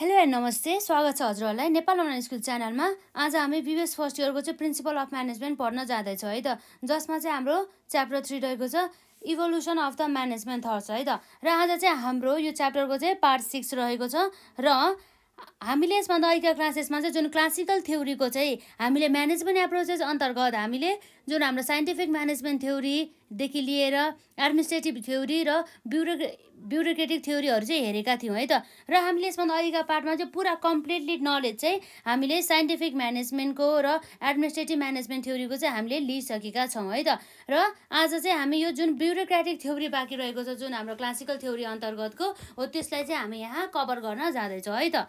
hello and नमस्ते स्वागत छ हजुरहरूलाई नेपाल अनलाइन स्कुल च्यानलमा आज हामी बिबिएस फर्स्ट इयरको चाहिँ प्रिन्सिपल अफ म्यानेजमेन्ट पढ्न जाँदैछौँ है त जसमा चाहिँ हाम्रो च्याप्टर थ्री रहेको छ evolution of the management thoughts है त र आज चाहिँ हाम्रो यो च्याप्टरको चाहिँ पार्ट सिक्स रहेको छ र हामीले यसभन्दा अहिलेका क्लासेसमा चाहिँ जुन क्लासिकल थ्योरीको चाहिँ हामीले म्यानेजमेन्ट एप्रोचेस अन्तर्गत हामीले जुन हाम्रो साइन्टिफिक म्यानेजमेन्ट थ्योरीदेखि लिएर एडमिनिस्ट्रेटिभ थ्योरी र ब्युरो ब्युरोक्रेटिक थ्योरीहरू चाहिँ हेरेका थियौँ है त र हामीले यसभन्दा अघिका पार्टमा चाहिँ पुरा कम्प्लिटली नलेज चाहिँ हामीले साइन्टिफिक म्यानेजमेन्टको र एडमिनिस्ट्रेटिभ म्यानेजमेन्ट थ्योरीको चाहिँ हामीले लिइसकेका छौँ है त र आज चाहिँ हामी यो जुन ब्युरोक्रेटिक थ्योरी बाँकी रहेको छ जुन हाम्रो क्लासिकल थ्योरी अन्तर्गतको हो त्यसलाई चाहिँ हामी यहाँ कभर गर्न जाँदैछौँ है त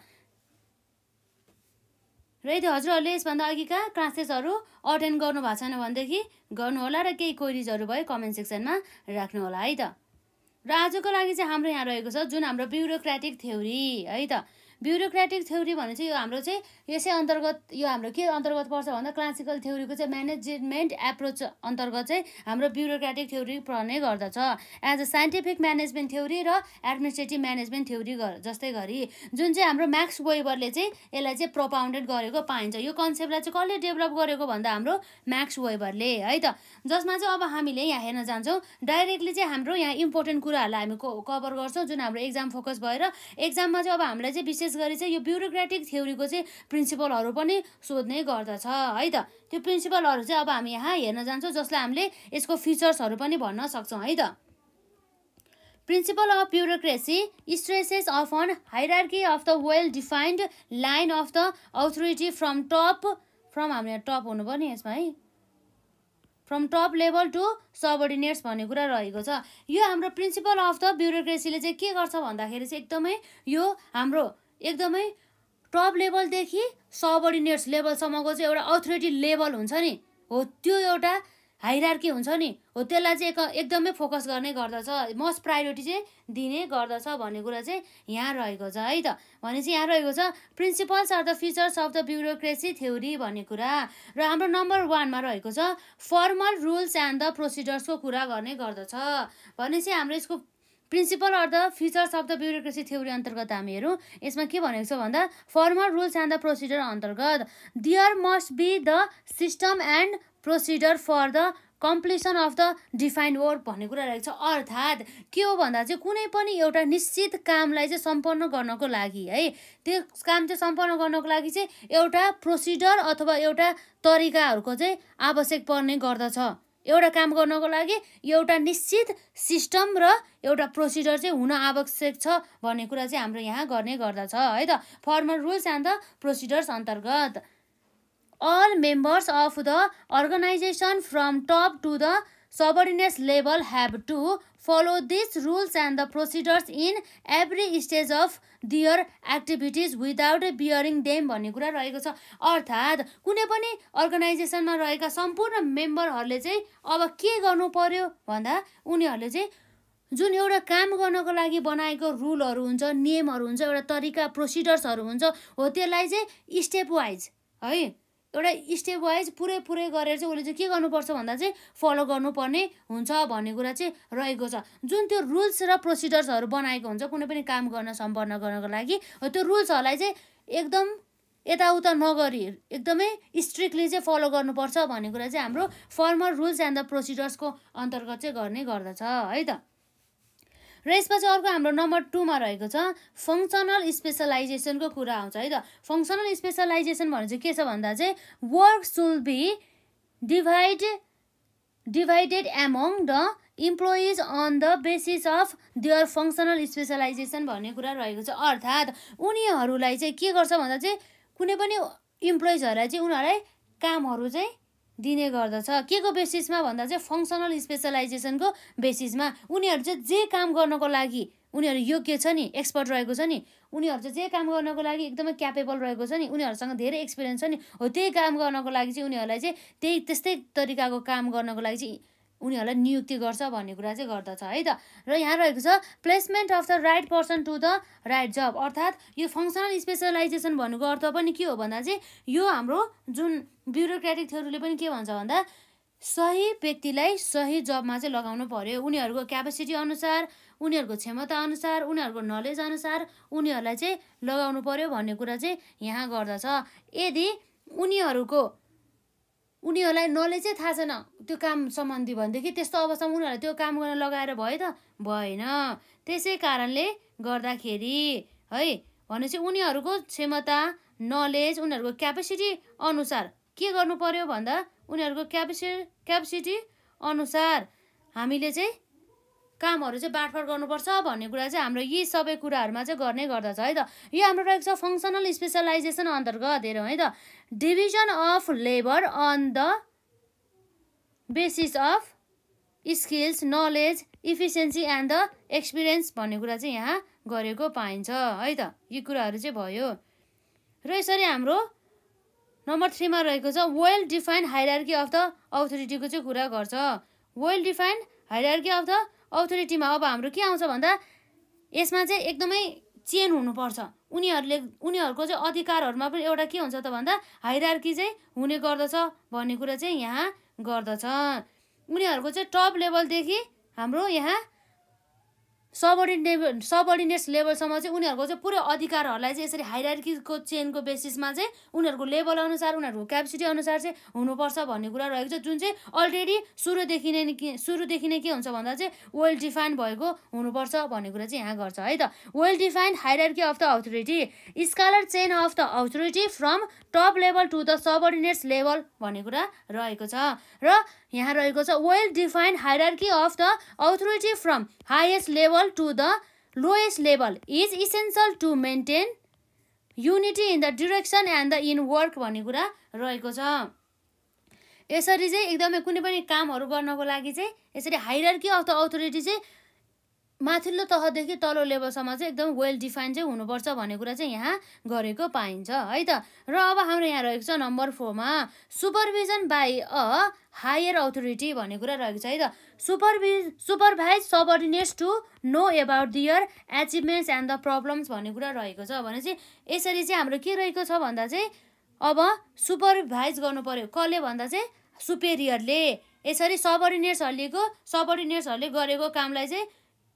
र यदि हजुरहरूले यसभन्दा अघिका क्लासेसहरू अटेन्ड गर्नुभएको छैन भनेदेखि गर्नुहोला र केही क्वेरिजहरू भयो कमेन्ट सेक्सनमा राख्नुहोला है त र आजको लागि चाहिँ हाम्रो यहाँ रहेको छ जुन हाम्रो ब्युरोक्रेटिक थ्योरी है त ब्युरोक्रेटिक थ्योरी भने चाहिँ यो हाम्रो चाहिँ यसै अन्तर्गत यो हाम्रो के अन्तर्गत पर्छ भन्दा क्लासिकल थ्योरीको चाहिँ म्यानेजमेन्ट एप्रोच अन्तर्गत चाहिँ हाम्रो ब्युरोक्रेटिक थ्योरी पढ्ने गर्दछ as a scientific management theory र एडमिनिस्ट्रेटिभ म्यानेजमेन्ट थ्योरी जस्तै गरी जुन चाहिँ हाम्रो म्याक्स वेबरले चाहिँ यसलाई चाहिँ प्रोपाउन्डेड गरेको पाइन्छ यो कन्सेप्टलाई चाहिँ कसले डेभलप गरेको भन्दा हाम्रो म्याक्स वेबरले है त जसमा चाहिँ अब हामीले यहाँ हेर्न जान्छौँ डाइरेक्टली चाहिँ हाम्रो यहाँ इम्पोर्टेन्ट कुराहरूलाई हामी कभर गर्छौँ जुन हाम्रो एक्जाम फोकस भएर एक्जाममा चाहिँ अब हामीलाई चाहिँ विशेष विशेष गरी चाहिँ यो ब्युरोक्रेटिक थ्योरीको चाहिँ प्रिन्सिपलहरू पनि सोध्ने गर्दछ है त त्यो प्रिन्सिपलहरू चाहिँ अब हामी यहाँ हेर्न जान्छौँ जसलाई हामीले यसको फिचर्सहरू पनि भन्न सक्छौँ है त principle of bureaucracy stresses of on hierarchy of the well defined line of the authority from top from हामीले टप हुनुपर्ने यसमा है from top level to subordinates भन्ने कुरा रहेको छ यो हाम्रो प्रिन्सिपल अफ द ब्युरोक्रेसीले चाहिँ के गर्छ भन्दाखेरि चाहिँ एकदमै यो हाम्रो एकदमै टप लेभलदेखि सबर्डिनेट्स लेभलसम्मको चाहिँ एउटा अथोरिटी लेभल हुन्छ नि हो त्यो एउटा हाइरार्की हुन्छ नि हो त्यसलाई चाहिँ एक एकदमै फोकस गर्ने गर्दछ मस्ट प्रायोरिटी चाहिँ दिने गर्दछ भन्ने कुरा चाहिँ यहाँ रहेको छ है त भनेपछि यहाँ रहेको छ principles are the features of the bureaucracy theory भन्ने कुरा र हाम्रो नम्बर वानमा रहेको छ फर्मल रुल्स एन्ड द प्रोसिडर्सको कुरा गर्ने गर्दछ भनेपछि हाम्रो यसको principle of the features of the bureaucracy theory अन्तर्गत हामीहरू यसमा के भनेको छ भन्दा formal rules and the procedure अन्तर्गत there must be the system and procedure for the completion of the defined work भन्ने कुरा रहेको छ अर्थात् के हो भन्दा चाहिँ कुनै पनि एउटा निश्चित कामलाई चाहिँ सम्पन्न गर्नको लागि है त्यो काम चाहिँ सम्पन्न गर्नको लागि चाहिँ एउटा प्रोसिडर अथवा एउटा तरिकाहरूको चाहिँ आवश्यक पर्ने गर्दछ एउटा काम गर्नको लागि एउटा निश्चित सिस्टम र एउटा प्रोसिडर चाहिँ हुन आवश्यक छ भन्ने कुरा चाहिँ हाम्रो यहाँ गर्ने गर्दछ है त formal rules and the procedures अन्तर्गत all members of the organisation from top to the subordinates level have to follow this rules and the procedures in every stage of their activities without bearing them भन्ने कुरा रहेको छ अर्थात् कुनै पनि अर्गनाइजेसनमा रहेका सम्पूर्ण मेम्बरहरूले चाहिँ अब के गर्नु पर्यो भन्दा उनीहरूले चाहिँ जुन एउटा काम गर्नको लागि बनाएको रुलहरू हुन्छ नियमहरू हुन्छ एउटा तरिका प्रोसिडर्सहरू हुन्छ हो त्यसलाई चाहिँ स्टेप वाइज है एउटा स्टेप वाइज पुरै पुरै गरेर चाहिँ उसले चाहिँ के गर्नुपर्छ भन्दा चाहिँ फलो गर्नुपर्ने हुन्छ भन्ने कुरा चाहिँ रहेको छ जुन त्यो रुल्स र प्रोसिडर्सहरू बनाएको हुन्छ कुनै पनि काम गर्न सम्पन्न गर्नको लागि त्यो रुल्सहरूलाई चाहिँ एकदम यताउता नगरी एकदमै स्ट्रिक्टली चाहिँ फलो गर्नुपर्छ भन्ने कुरा चाहिँ हाम्रो फर्मल रुल्स एन्ड द प्रोसिडर्सको अन्तर्गत चाहिँ गर्ने गर्दछ है त र यसपछि अर्को हाम्रो नम्बर टूमा रहेको छ फङ्सनल स्पेसलाइजेसनको कुरा आउँछ है त फङ्सनल स्पेसलाइजेसन भने चाहिँ के छ भन्दा चाहिँ work should be divide divided among the employees on the basis of their functional specialisation भन्ने कुरा रहेको छ अर्थात् उनीहरूलाई चाहिँ के गर्छ भन्दा चाहिँ कुनै पनि इम्प्लोइजहरूलाई चाहिँ उनीहरूलाई कामहरू चाहिँ दिने गर्दछ के को बेसिसमा भन्दा चाहिँ फङ्सनल स्पेसलाइजेसनको बेसिसमा उनीहरू चाहिँ जे काम गर्नको लागि उनीहरू योग्य छ नि एक्सपर्ट रहेको छ नि उनीहरू चाहिँ जे काम गर्नको लागि एकदमै क्यापेबल रहेको छ नि उनीहरूसँग धेरै एक्सपिरियन्स छ नि हो त्यही काम गर्नको लागि चाहिँ उनीहरूलाई चाहिँ त्यही त्यस्तै तरिकाको काम गर्नको लागि चाहिँ उनीहरूलाई नियुक्ति गर्छ भन्ने कुरा चाहिँ गर्दछ है त र यहाँ रहेको छ placement of the right person to the right job अर्थात् यो फङ्सनल स्पेसलाइजेसन भन्नुको अर्थ पनि के हो भन्दा चाहिँ यो हाम्रो जुन ब्युरोक्रेटिक थ्योरीले पनि के भन्छ भन्दा सही व्यक्तिलाई सही जबमा चाहिँ लगाउनु पऱ्यो उनीहरूको क्यापेसिटी अनुसार उनीहरूको क्षमता अनुसार उनीहरूको नलेज अनुसार उनीहरूलाई चाहिँ लगाउनु पऱ्यो भन्ने कुरा चाहिँ यहाँ गर्दछ यदि उनीहरूको उनीहरूलाई नलेजै थाहा छैन त्यो काम सम्बन्धी भनेदेखि त्यस्तो अवस्थामा उनीहरूलाई त्यो काम गर्न लगाएर भयो त भएन त्यसै कारणले गर्दाखेरि है भनेपछि उनीहरूको क्षमता नलेज उनीहरूको क्यापेसिटी अनुसार के गर्नु पर्यो भन्दा उनीहरूको क्यापेसि क्यापेसिटी अनुसार हामीले चाहिँ कामहरू चाहिँ बाँडफाँड गर्नुपर्छ भन्ने कुरा चाहिँ हाम्रो यी सबै कुराहरूमा चाहिँ गर्ने गर्दछ है त यो हाम्रो रहेको छ फङ्सनल स्पेसलाइजेसन अन्तर्गत हेरौँ है त division of labour on the basis of skills knowledge efficiency and the experience भन्ने कुरा चाहिँ यहाँ गरेको पाइन्छ है त यी कुराहरू चाहिँ भयो र यसरी हाम्रो नम्बर थ्रीमा रहेको छ well defined hierarchy of the अथोरिटीको चाहिँ कुरा गर्छ well defined hierarchy of the अथोरिटीमा अब हाम्रो के आउँछ भन्दा यसमा चाहिँ एकदमै चेन हुनुपर्छ उनीहरूले उनीहरूको चाहिँ अधिकारहरूमा पनि एउटा के हुन्छ त भन्दा हाइरार्की चाहिँ हुने गर्दछ भन्ने कुरा चाहिँ यहाँ गर्दछ उनीहरूको चाहिँ टप लेभलदेखि हाम्रो यहाँ सबर्डिने सबर्डिनेट्स लेभलसम्म चाहिँ उनीहरूको चाहिँ पुरै अधिकारहरूलाई चाहिँ यसरी हाइरार्कीको चेनको बेसिसमा चाहिँ उनीहरूको लेभल अनुसार उनीहरूको क्यापेसिटी अनुसार चाहिँ हुनुपर्छ भन्ने कुरा रहेको छ जुन चाहिँ अलरेडी सुरुदेखि नै के सुरुदेखि नै के हुन्छ भन्दा चाहिँ वेल डिफाइन्ड भएको हुनुपर्छ भन्ने कुरा चाहिँ यहाँ गर्छ है त well defined hierarchy of the authority scalar chain of the authority from top level to the subordinates level भन्ने कुरा रहेको छ र यहाँ रहेको छ well defined hierarchy of the authority from highest level equal to the lowest level is essential to maintain unity in the direction and the in work भन्ने कुरा रहेको छ यसरी चाहिँ एकदमै कुनै पनि कामहरू गर्नको लागि चाहिँ यसरी हाइरर्की अफ द अथोरिटी चाहिँ माथिल्लो तहदेखि तल्लो लेभलसम्म चाहिँ एकदम वेल डिफाइन चाहिँ हुनुपर्छ भन्ने कुरा चाहिँ यहाँ गरेको पाइन्छ है त र अब हाम्रो यहाँ रहेको छ नम्बर फोरमा supervision by a higher authority भन्ने कुरा रहेको छ है त supervise supervise subordinates to know about their achievements and the problems भन्ने कुरा रहेको छ भने चाहिँ यसरी चाहिँ हाम्रो के रहेको छ भन्दा चाहिँ अब सुपरभाइज गर्नु पऱ्यो कसले भन्दा चाहिँ सुपेरियरले यसरी सबर्डिनेट्सहरूलेको सबर्डिनेट्सहरूले गरेको कामलाई चाहिँ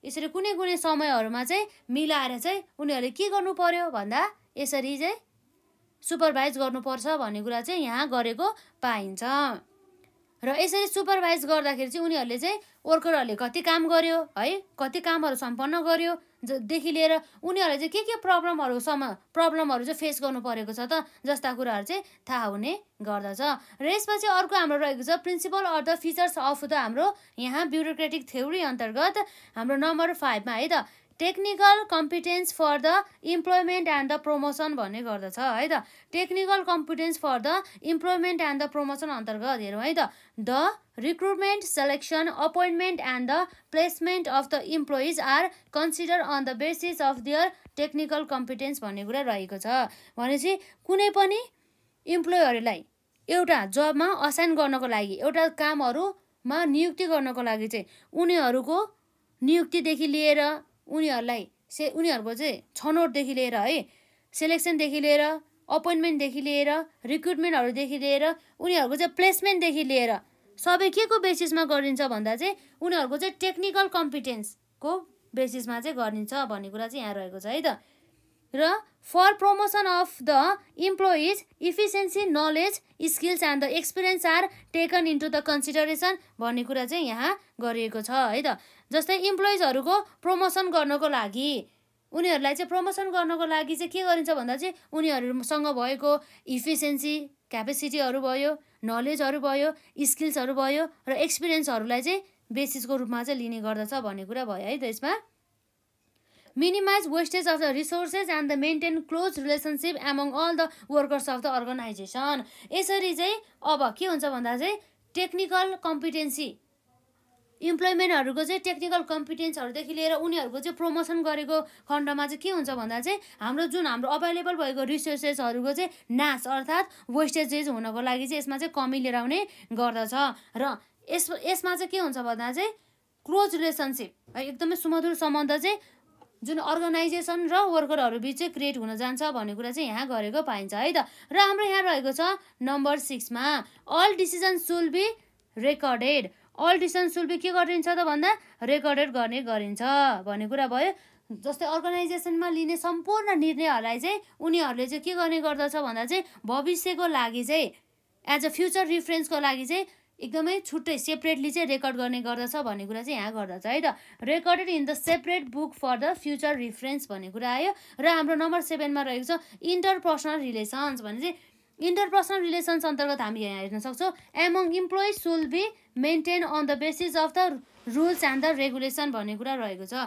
यसरी कुनै कुनै समयहरूमा चाहिँ मिलाएर चाहिँ उनीहरूले के गर्नु पर्यो भन्दा यसरी चाहिँ सुपरभाइज गर्नुपर्छ भन्ने कुरा चाहिँ यहाँ गरेको पाइन्छ र यसरी सुपरभाइज गर्दाखेरि चाहिँ उनीहरूले चाहिँ वर्करहरूले कति काम गर्यो है कति कामहरू सम्पन्न गर्यो देखि लिएर उनीहरूलाई चाहिँ के के प्रब्लमहरूसम्म प्रब्लमहरू चाहिँ फेस गर्नु परेको छ त जस्ता कुराहरू चाहिँ थाहा हुने गर्दछ र यसपछि अर्को हाम्रो रहेको छ principle of the features of the हाम्रो यहाँ ब्युरोक्रेटिक थ्योरी अन्तर्गत हाम्रो नम्बर फाइभमा है त technical competence for the employment and the promotion भन्ने गर्दछ है त technical competence for the employment and the promotion अन्तर्गत हेरौँ है त the recruitment selection appointment and the placement of the employees are consider on the basis of their technical competence भन्ने कुरा रहेको छ भनेपछि कुनै पनि इम्प्लोइहरूलाई एउटा जबमा असाइन गर्नको लागि एउटा कामहरूमा नियुक्ति गर्नको लागि चाहिँ उनीहरूको नियुक्तिदेखि लिएर उनीहरूलाई से उनीहरूको चाहिँ छनौटदेखि लिएर है सेलेक्सनदेखि लिएर अपोइन्टमेन्टदेखि लिएर रिक्रुटमेन्टहरूदेखि लिएर उनीहरूको चाहिँ प्लेसमेन्टदेखि लिएर सबै के को बेसिसमा गरिन्छ भन्दा चाहिँ उनीहरूको चाहिँ टेक्निकल कम्पिटेन्सको बेसिसमा चाहिँ गरिन्छ भन्ने कुरा चाहिँ यहाँ रहेको छ है त र for promotion of the employees efficiency knowledge skills and the experience are taken into the consideration भन्ने कुरा चाहिँ यहाँ गरिएको छ है त जस्तै इम्प्लोइजहरूको प्रमोसन गर्नको लागि उनीहरूलाई चाहिँ प्रमोसन गर्नको लागि चाहिँ के गरिन्छ भन्दा चाहिँ उनीहरूसँग भएको इफिसियन्सी क्यापेसिटीहरू भयो नलेजहरू भयो स्किल्सहरू भयो र एक्सपिरियन्सहरूलाई चाहिँ बेसिसको रूपमा चाहिँ लिने गर्दछ भन्ने कुरा भयो है त यसमा wastage wastage the resources resources the maintain close relationship among all the workers workers the the organisation यसरी चाहिँ अब के हुन्छ भन्दा चाहिँ टेक्निकल कम्पिटेन्सी इम्प्लोइमेन्टहरूको चाहिँ टेक्निकल कम्पिटेन्सहरूदेखि लिएर उनीहरूको चाहिँ प्रमोसन गरेको खण्डमा चाहिँ के हुन्छ भन्दा चाहिँ हाम्रो जुन हाम्रो अभाइलेबल भएको रिसोर्सेसहरूको चाहिँ नास अर्थात् वेस्टेजेज हुनको लागि चाहिँ यसमा चाहिँ कमी लिएर आउने गर्दछ र यस यसमा चाहिँ के हुन्छ भन्दा चाहिँ क्लोज रिलेसनसिप है एकदमै सुमधुर सम्बन्ध चाहिँ जुन अर्गनाइजेसन र वर्करहरू बिच चाहिँ क्रिएट हुन जान्छ भन्ने कुरा चाहिँ यहाँ गरेको पाइन्छ है त र हाम्रो यहाँ रहेको छ नम्बर सिक्समा all decision should be recorded alteration शुल्क के गरिन्छ त भन्दा रेकर्डेड गर्ने गरिन्छ भन्ने कुरा भयो जस्तै अर्गनाइजेसनमा लिने सम्पूर्ण निर्णयहरूलाई चाहिँ उनीहरूले चाहिँ के गर्ने गर्दछ भन्दा चाहिँ भविष्यको लागि चाहिँ एज अ फ्युचर रिफरेन्सको लागि चाहिँ एकदमै छुट्टै सेपरेटली चाहिँ रेकर्ड गर्ने गर्दछ भन्ने कुरा चाहिँ यहाँ गर्दछ है त recorded in the separate book for the future reference भन्ने कुरा आयो र हाम्रो नम्बर सेभेनमा रहेको छ इन्टरपर्सनल रिलेसन्स भने चाहिँ इन्टरपर्सनल रिलेसन्स अन्तर्गत हामी यहाँ हेर्न सक्छौँ among employees should be maintain on the basis of the rules and the regulation भन्ने कुरा रहेको छ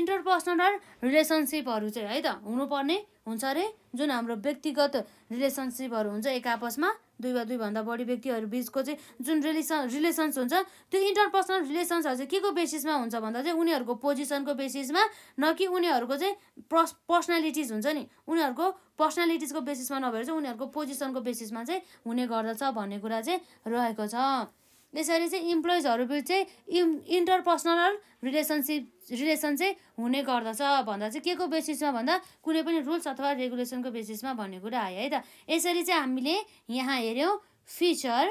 इन्टरपर्सनल रिलेसनसिपहरू चाहिँ है त हुनुपर्ने हुन्छ अरे जुन हाम्रो व्यक्तिगत रिलेसनसिपहरू हुन्छ एक आपसमा दुई वा दुईभन्दा बढी व्यक्तिहरू बिचको चाहिँ जुन रिलेसन रिलेसन्स हुन्छ त्यो इन्टरपर्सनल रिलेसन्सहरू चाहिँ के को बेसिसमा हुन्छ भन्दा चाहिँ उनीहरूको पोजिसनको बेसिसमा न कि उनीहरूको चाहिँ पर्स पर्सनालिटिज हुन्छ नि उनीहरूको पर्सनालिटिजको बेसिसमा नभएर चाहिँ उनीहरूको पोजिसनको बेसिसमा चाहिँ हुने गर्दछ भन्ने कुरा चाहिँ रहेको छ त्यसरी चाहिँ इम्प्लोइजहरूबिच चाहिँ इम् इन्टरपर्सनल रिलेसनसिप रिलेसन चाहिँ हुने गर्दछ भन्दा चाहिँ के को बेसिसमा भन्दा कुनै पनि रुल्स अथवा रेगुलेसनको बेसिसमा भन्ने कुरा आयो है त यसरी चाहिँ हामीले यहाँ हेऱ्यौँ feature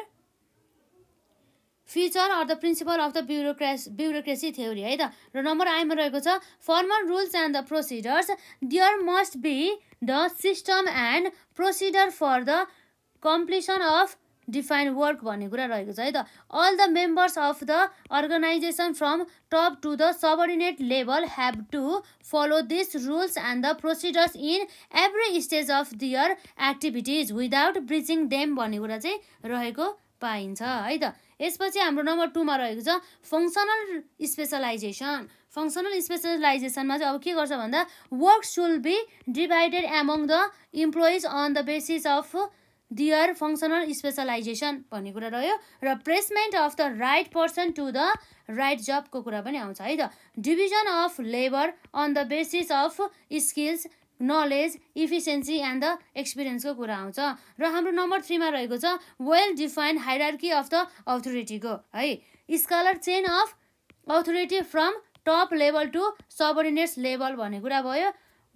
feature are the principle of the bureaucracy bureaucracy theory है त र नम्बर आइमा रहेको छ formal rules and the procedures there must be the system and procedure for the completion of define work भन्ने कुरा रहेको छ है त all the members of the organisation from top to the subordinate level have to follow this rules and the procedures in every stage of their activities without breaching them भन्ने कुरा चाहिँ रहेको पाइन्छ है त यसपछि हाम्रो नम्बर टूमा रहेको छ फङ्सनल स्पेसलाइजेसन फङ्सनल स्पेसलाइजेसनमा चाहिँ अब के गर्छ भन्दा work should be divided among the employees on the basis of their functional specialisation भन्ने कुरा रह्यो र placement of the right person to the right जबको कुरा पनि आउँछ है त division of labour on the basis of skills knowledge efficiency and the एक्सपिरियन्सको कुरा आउँछ र हाम्रो नम्बर थ्रीमा रहेको छ well defined hierarchy of the अथोरिटीको है scalar chain of authority from top level to सबर्डिनेट्स level भन्ने कुरा भयो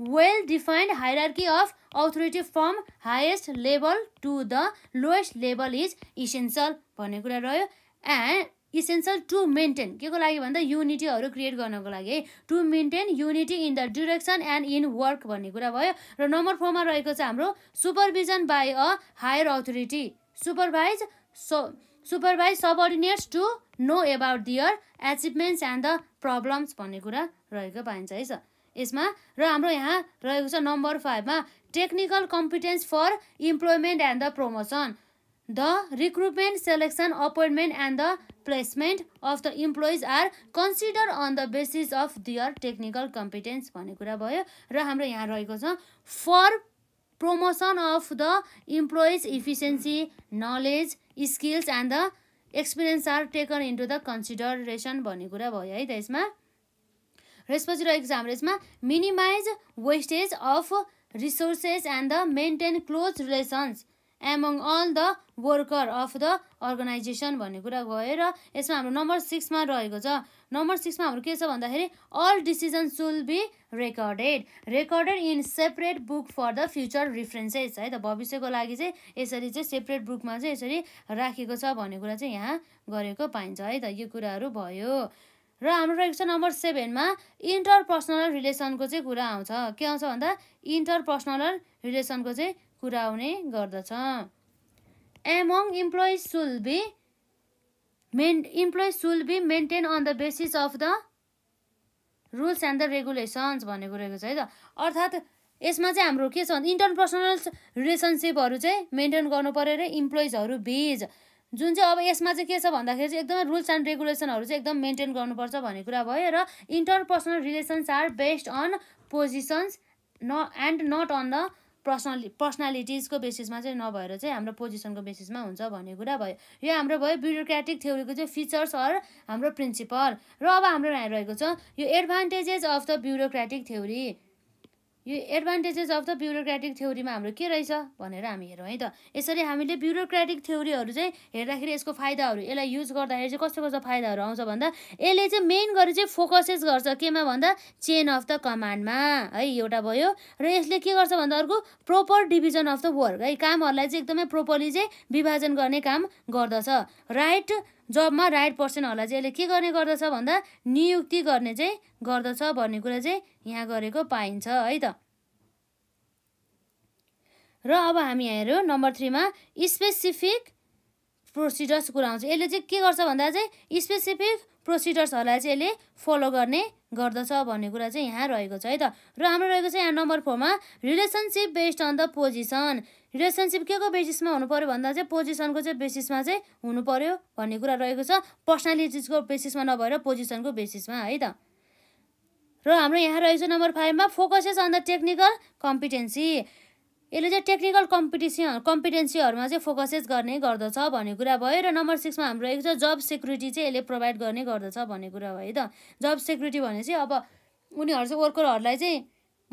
well defined hierarchy of authority from highest level to the lowest level is essential भन्ने कुरा रह्यो एन्ड इसेन्सियल टु मेन्टेन के को लागि भन्दा युनिटीहरू क्रिएट गर्नको लागि है to maintain unity in the direction and in work भन्ने कुरा भयो र नम्बर फोरमा रहेको छ हाम्रो supervision by a higher authority supervise so supervise subordinates to know about their achievements and the problems भन्ने कुरा रहेको पाइन्छ है सर यसमा र हाम्रो यहाँ रहेको छ नम्बर फाइभमा technical competence for employment and the promotion the recruitment selection appointment and the placement of the employees are consider on the basis of their technical competence भन्ने कुरा भयो र हाम्रो यहाँ रहेको छ for promotion of the employees efficiency knowledge skills and the experience are taken into the consideration भन्ने कुरा भयो है त यसमा र यसपछि रहेको छ हाम्रो यसमा minimise wastage of resources and the maintain close relations among all the worker of the organisation भन्ने कुरा गयो र यसमा हाम्रो नम्बर सिक्समा रहेको छ नम्बर सिक्समा हाम्रो के छ भन्दाखेरि all decision should be recorded recorded in separate book for the future references है त भविष्यको लागि चाहिँ यसरी चाहिँ सेपरेट बुकमा चाहिँ यसरी राखेको छ भन्ने कुरा चाहिँ यहाँ गरेको पाइन्छ है त यो कुराहरू भयो र हाम्रो रहेको छ नम्बर सेभेनमा इन्टरपर्सनल रिलेसनको चाहिँ कुरा आउँछ के आउँछ भन्दा इन्टरपर्सनल रिलेसनको चाहिँ कुरा आउने गर्दछ among employees should be main employees should be maintain on the basis of the rules and the regulations भन्ने रहेको छ है त अर्थात् यसमा चाहिँ हाम्रो के छ इन्टर इन्टरपर्सनल रिलेसनसिपहरू चाहिँ मेन्टेन गर्नु पऱ्यो र इम्प्लोइजहरू बिज जुन चाहिँ अब यसमा चाहिँ के छ भन्दाखेरि चाहिँ एकदमै रुल्स एन्ड रेगुलेसनहरू चाहिँ एकदम मेन्टेन गर्नुपर्छ भन्ने कुरा भयो र interpersonal relations are based on positions न and not on the personally पर्सनालिटिजको बेसिसमा चाहिँ नभएर चाहिँ हाम्रो पोजिसनको बेसिसमा हुन्छ भन्ने कुरा भयो यो हाम्रो भयो ब्युरोक्रेटिक थ्योरीको चाहिँ फिचर्स अर हाम्रो प्रिन्सिपल र अब हाम्रो यहाँ रहेको छ यो advantages of the bureaucratic theory यो एडभान्टेजेस अफ द ब्युरोक्रेटिक थ्योरीमा हाम्रो के रहेछ भनेर हामी हेरौँ है त यसरी हामीले ब्युरोक्रेटिक थ्योरीहरू चाहिँ हेर्दाखेरि यसको फाइदाहरू यसलाई युज गर्दाखेरि चाहिँ कस्तो कस्तो फाइदाहरू आउँछ भन्दा यसले चाहिँ मेन गरी चाहिँ फोकसेस गर्छ केमा भन्दा चेन अफ द कमान्डमा है एउटा भयो र यसले के गर्छ भन्दा अर्को proper division of the work है कामहरूलाई चाहिँ एकदमै प्रोपरली चाहिँ विभाजन गर्ने काम गर्दछ राइट जबमा राइट पर्सनहरूलाई चाहिँ यसले के गर्ने गर्दछ भन्दा नियुक्ति गर्ने चाहिँ गर्दछ भन्ने कुरा चाहिँ यहाँ गरेको पाइन्छ है त र अब हामी यहाँ हेऱ्यौँ नम्बर थ्रीमा स्पेसिफिक प्रोसिडर्स कुरा आउँछ यसले चाहिँ के गर्छ भन्दा चाहिँ स्पेसिफिक प्रोसिडर्सहरूलाई चाहिँ यसले फलो गर्ने गर्दछ भन्ने कुरा चाहिँ यहाँ रहेको छ है त र हाम्रो रहेको छ यहाँ नम्बर फोरमा relationship based on the position relationship के को बेसिसमा हुनु पऱ्यो भन्दा चाहिँ पोजिसनको चाहिँ बेसिसमा चाहिँ हुनु पऱ्यो भन्ने कुरा रहेको छ पर्सनालिटिजको बेसिसमा नभएर पोजिसनको बेसिसमा है त र हाम्रो यहाँ रहेको छ नम्बर फाइभमा focuses on the technical competency यसले चाहिँ टेक्निकल कम्पिटिसन कम्पिटेन्सीहरूमा चाहिँ फोकसेस गर्ने गर्दछ भन्ने कुरा भयो र नम्बर सिक्समा हाम्रो एक छ जब सेक्युरिटी चाहिँ यसले प्रोभाइड गर्ने गर्दछ भन्ने कुरा भयो है त जब सेक्युरिटी भने चाहिँ अब उनीहरू चाहिँ वर्करहरूलाई चाहिँ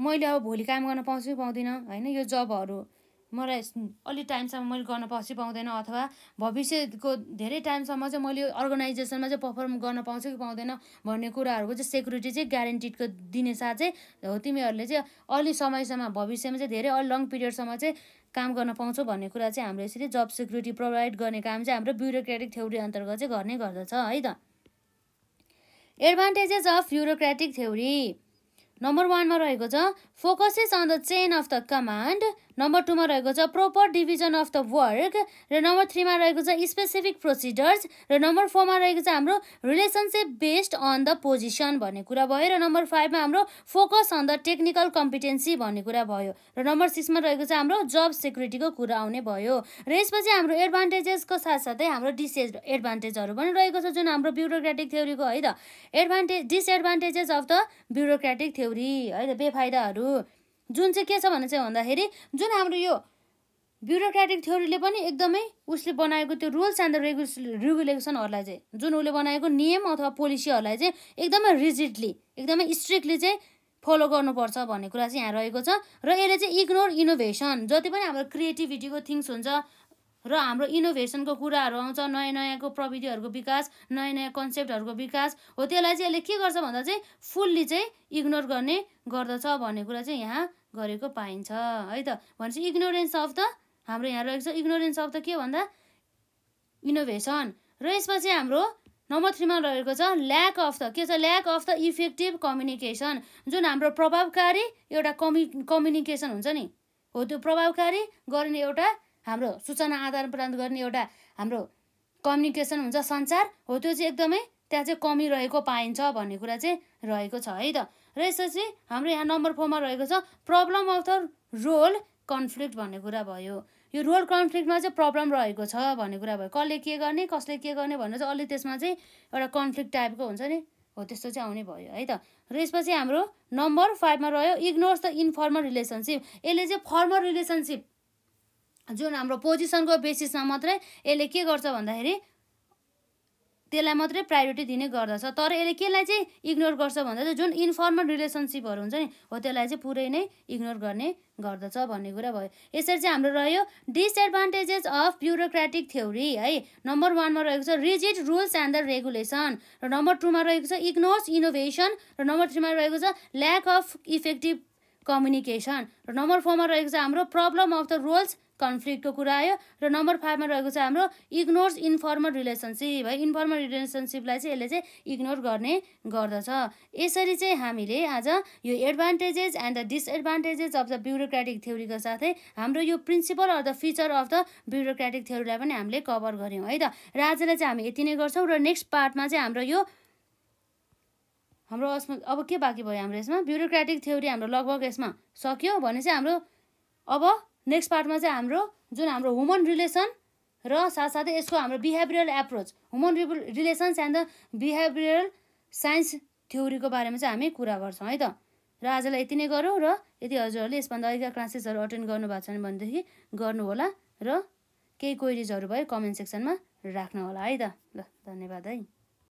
मैले अब भोलि काम गर्न पाउँछु कि पाउँदिनँ होइन यो जबहरू मलाई अलि टाइमसम्म मैले गर्न पाउँछु पाउँदैन अथवा भविष्यको धेरै टाइमसम्म चाहिँ मैले अर्गनाइजेसनमा चाहिँ पर्फर्म गर्न पाउँछु कि पाउँदैन भन्ने कुराहरूको चाहिँ सेक्युरिटी चाहिँ ग्यारेन्टिडको दिने साथ चाहिँ हो तिमीहरूले चाहिँ अलि समयसम्म भविष्यमा चाहिँ धेरै अलि लङ पिरियडसम्म चाहिँ काम गर्न पाउँछौ भन्ने कुरा चाहिँ हाम्रो यसरी जब सेक्युरिटी प्रोभाइड गर्ने काम चाहिँ हाम्रो ब्युरोक्रेटिक थ्योरी अन्तर्गत चाहिँ गर्ने गर्दछ है त advantages of bureaucratic theory number वानमा रहेको छ focuses on the chain of the command number टूमा रहेको छ proper division of the work र नम्बर थ्रीमा रहेको छ स्पेसिफिक प्रोसिडर्स र नम्बर फोरमा रहेको छ हाम्रो relationship based on the position भन्ने कुरा भयो र नम्बर फाइभमा हाम्रो focus on the technical competency भन्ने कुरा भयो र नम्बर सिक्समा रहेको छ हाम्रो जब सेक्युरिटीको कुरा आउने भयो र यसपछि हाम्रो एडभान्टेजेसको साथसाथै हाम्रो डिसेज एडभान्टेजहरू पनि रहेको छ जुन हाम्रो ब्युरोक्रेटिक थ्योरीको है त advantage disadvantages of the bureaucratic theory है त बेफाइदाहरू जुन चाहिँ के छ भने चाहिँ भन्दाखेरि जुन हाम्रो यो ब्युरोक्रेटिक थ्योरीले पनि एकदमै उसले बनाएको त्यो रुल्स एन्ड द रेगुस रेगुलेसनहरूलाई चाहिँ जुन उसले बनाएको नियम अथवा पोलिसीहरूलाई चाहिँ एकदमै रिजिडली एकदमै स्ट्रिक्टली चाहिँ फलो गर्नुपर्छ भन्ने कुरा चाहिँ यहाँ रहेको छ र यसले चाहिँ इग्नोर इनोभेसन जति पनि हाम्रो क्रिएटिभिटीको थिङ्स हुन्छ र हाम्रो इनोभेसनको कुराहरू आउँछ नयाँ नयाँको प्रविधिहरूको विकास नयाँ नयाँ कन्सेप्टहरूको विकास हो त्यसलाई चाहिँ यसले के गर्छ भन्दा चाहिँ फुल्ली चाहिँ इग्नोर गर्ने गर्दछ भन्ने कुरा चाहिँ यहाँ गरेको पाइन्छ है त भनेपछि इग्नोरेन्स अफ द हाम्रो यहाँ रहेको छ इग्नोरेन्स अफ द के भन्दा इनोभेसन र यसमा चाहिँ हाम्रो नम्बर थ्रीमा रहेको छ ल्याक अफ द के छ lack of the effective communication जुन हाम्रो प्रभावकारी एउटा कम्यु कम्युनिकेसन हुन्छ नि हो त्यो प्रभावकारी गर्ने एउटा हाम्रो सूचना आदान प्रदान गर्ने एउटा हाम्रो कम्युनिकेसन हुन्छ सञ्चार हो त्यो चाहिँ एकदमै त्यहाँ चाहिँ कमी रहेको पाइन्छ भन्ने कुरा चाहिँ रहेको छ है त र यसपछि हाम्रो यहाँ नम्बर फोरमा रहेको छ problem of the role conflict भन्ने कुरा भयो यो रोल कन्फ्लिक्टमा चाहिँ प्रब्लम रहेको छ भन्ने कुरा भयो कसले के गर्ने कसले के गर्ने भनेर चाहिँ अलि त्यसमा चाहिँ एउटा कन्फ्लिक्ट टाइपको हुन्छ नि हो त्यस्तो चाहिँ आउने भयो है त र यसपछि हाम्रो नम्बर फाइभमा रह्यो इग्नोर्स द इन्फर्मल रिलेसनसिप यसले चाहिँ फर्मल रिलेसनसिप जुन हाम्रो पोजिसनको बेसिसमा मात्रै यसले के गर्छ भन्दाखेरि त्यसलाई मात्रै प्रायोरिटी दिने गर्दछ तर यसले केलाई चाहिँ इग्नोर गर्छ भन्दा चाहिँ जुन इन्फर्मल रिलेसनसिपहरू हुन्छ नि हो त्यसलाई चाहिँ पुरै नै इग्नोर गर्ने गर्दछ भन्ने कुरा भयो यसरी चाहिँ हाम्रो रह्यो डिसएडभान्टेजेस अफ ब्युरोक्रेटिक थ्योरी है नम्बर वानमा रहेको छ rigid rules and the regulation र नम्बर टूमा रहेको छ इग्नोर्स इनोभेसन र नम्बर थ्रीमा रहेको छ ल्याक अफ इफेक्टिभ कम्युनिकेसन र नम्बर फोरमा रहेको छ हाम्रो प्रब्लम अफ द रोल्स कन्फ्लिक्टको कुरा आयो र नम्बर फाइभमा रहेको छ हाम्रो इग्नोर्स इन्फर्मल रिलेसनसिप है इन्फर्मल रिलेसनसिपलाई चाहिँ यसले चाहिँ इग्नोर गर्ने गर्दछ यसरी चाहिँ हामीले आज यो advantages and the disadvantages of the bureaucratic थ्योरीको साथै हाम्रो यो principle of the feature of the bureaucratic थ्योरीलाई पनि हामीले कभर गऱ्यौँ है त र आजलाई चाहिँ हामी यति नै गर्छौँ र नेक्स्ट पार्टमा चाहिँ हाम्रो यो हाम्रो अब के बाँकी भयो हाम्रो यसमा ब्युरोक्रेटिक थ्योरी हाम्रो लगभग यसमा सक्यो भने चाहिँ हाम्रो अब नेक्स्ट पार्टमा चाहिँ हाम्रो जुन हाम्रो वुमन रिलेसन र साथसाथै यसको हाम्रो behavioural approach human relations and the behavioural science थ्योरीको बारेमा चाहिँ हामी कुरा गर्छौँ है त र आजलाई यति नै गरौँ र यदि हजुरहरूले यसभन्दा अघिका क्लासेसहरू अटेन्ड गर्नुभएको छ भनेदेखि गर्नुहोला र केही क्वेरिजहरू भयो कमेन्ट सेक्सनमा राख्नुहोला है त ल धन्यवाद है